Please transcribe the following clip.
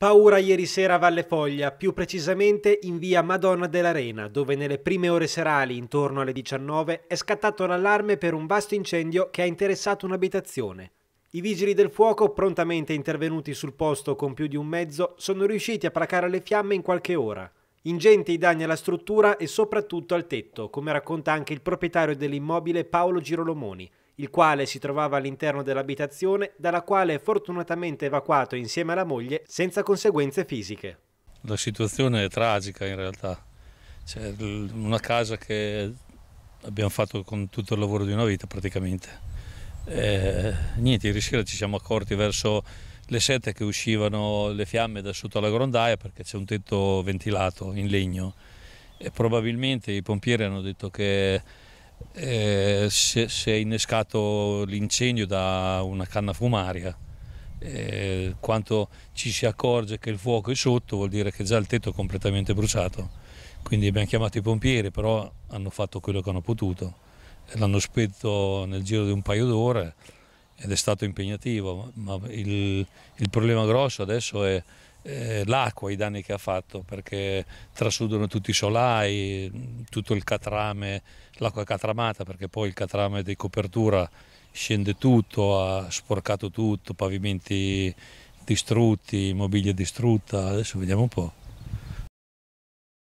Paura ieri sera a Valle Foglia, più precisamente in via Madonna dell'Arena, dove nelle prime ore serali, intorno alle 19, è scattato l'allarme per un vasto incendio che ha interessato un'abitazione. I vigili del fuoco, prontamente intervenuti sul posto con più di un mezzo, sono riusciti a placare le fiamme in qualche ora. Ingenti i danni alla struttura e soprattutto al tetto, come racconta anche il proprietario dell'immobile Paolo Girolomoni, il quale si trovava all'interno dell'abitazione dalla quale è fortunatamente evacuato insieme alla moglie senza conseguenze fisiche. La situazione è tragica in realtà, C'è una casa che abbiamo fatto con tutto il lavoro di una vita praticamente. E, niente, ieri sera ci siamo accorti verso le 7 che uscivano le fiamme da sotto alla grondaia perché c'è un tetto ventilato in legno e probabilmente i pompieri hanno detto che eh, si, è, innescato l'incendio da una canna fumaria. Eh, quando ci si accorge che il fuoco è sotto vuol dire che già il tetto è completamente bruciato. Quindi abbiamo chiamato i pompieri, però hanno fatto quello che hanno potuto. L'hanno spento nel giro di un paio d'ore ed è stato impegnativo, ma il, il problema grosso adesso è eh, l'acqua, i danni che ha fatto, perché trasudono tutti i solai, tutto il catrame, l'acqua catramata, perché poi il catrame di copertura scende tutto, ha sporcato tutto, pavimenti distrutti, mobilia distrutta, adesso vediamo un po'.